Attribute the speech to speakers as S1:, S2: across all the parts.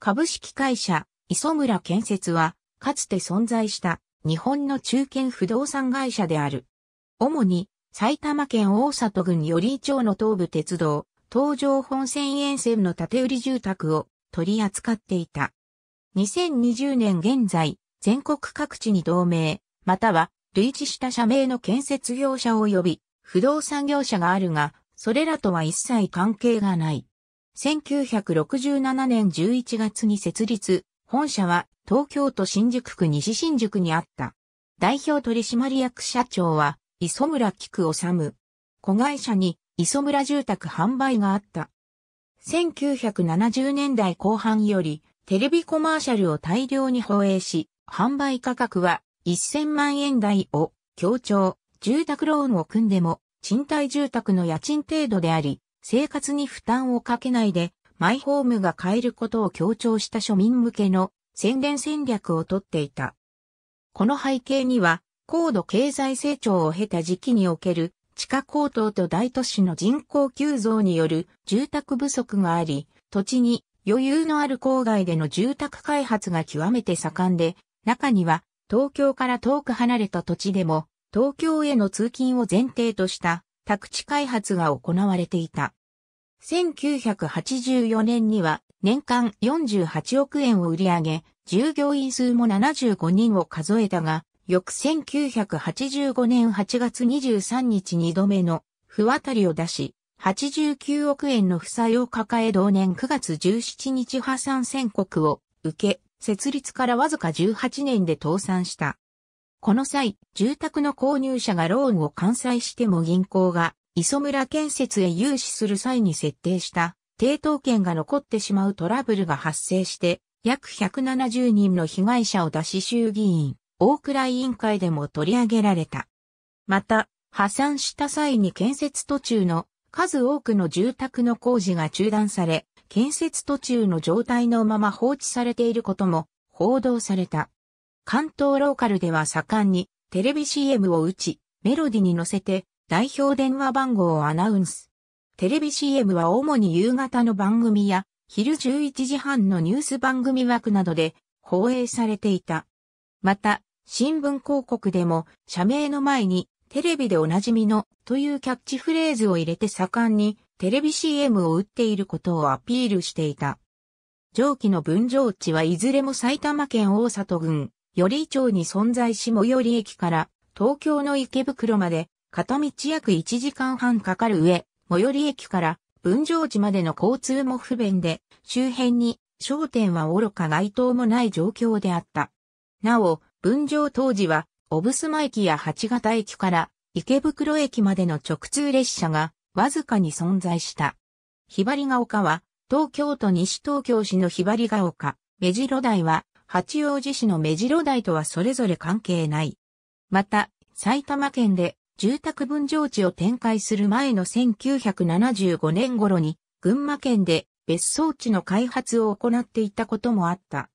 S1: 株式会社、磯村建設は、かつて存在した日本の中堅不動産会社である。主に埼玉県大里郡より町の東武鉄道、東上本線沿線の建売住宅を取り扱っていた。2020年現在、全国各地に同盟、または類似した社名の建設業者及び不動産業者があるが、それらとは一切関係がない。1967年11月に設立、本社は東京都新宿区西新宿にあった。代表取締役社長は磯村菊治。子会社に磯村住宅販売があった。1970年代後半よりテレビコマーシャルを大量に放映し、販売価格は1000万円台を強調、住宅ローンを組んでも賃貸住宅の家賃程度であり、生活に負担をかけないで、マイホームが買えることを強調した庶民向けの宣伝戦略をとっていた。この背景には、高度経済成長を経た時期における地価高騰と大都市の人口急増による住宅不足があり、土地に余裕のある郊外での住宅開発が極めて盛んで、中には東京から遠く離れた土地でも東京への通勤を前提とした宅地開発が行われていた。1984年には年間48億円を売り上げ、従業員数も75人を数えたが、翌1985年8月23日2度目の不渡りを出し、89億円の負債を抱え同年9月17日破産宣告を受け、設立からわずか18年で倒産した。この際、住宅の購入者がローンを完済しても銀行が磯村建設へ融資する際に設定した抵当権が残ってしまうトラブルが発生して、約170人の被害者を出し衆議院、大倉委員会でも取り上げられた。また、破産した際に建設途中の数多くの住宅の工事が中断され、建設途中の状態のまま放置されていることも報道された。関東ローカルでは盛んにテレビ CM を打ち、メロディに乗せて代表電話番号をアナウンス。テレビ CM は主に夕方の番組や昼11時半のニュース番組枠などで放映されていた。また、新聞広告でも社名の前にテレビでおなじみのというキャッチフレーズを入れて盛んにテレビ CM を打っていることをアピールしていた。上記の分譲地はいずれも埼玉県大里郡、寄居町に存在し最寄り駅から東京の池袋まで片道約1時間半かかる上、最寄り駅から分譲地までの交通も不便で、周辺に商店は愚か街灯もない状況であった。なお、分譲当時は、小ブマ駅や八形駅から池袋駅までの直通列車がわずかに存在した。ひばりが丘は、東京都西東京市のひばりが丘、目白台は、八王子市の目白台とはそれぞれ関係ない。また、埼玉県で住宅分譲地を展開する前の1975年頃に、群馬県で別荘地の開発を行っていたこともあった。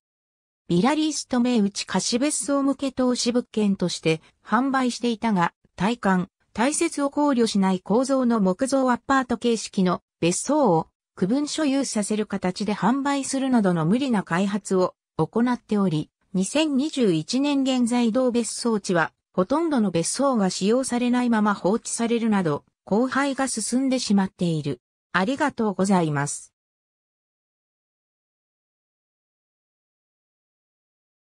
S1: ビラリースト名内貸別荘向け投資物件として販売していたが、体感、大切を考慮しない構造の木造アパート形式の別荘を区分所有させる形で販売するなどの無理な開発を行っており、2021年現在同別荘地は、ほとんどの別荘が使用されないまま放置されるなど、荒廃が進んでしまっている。ありがとうございます。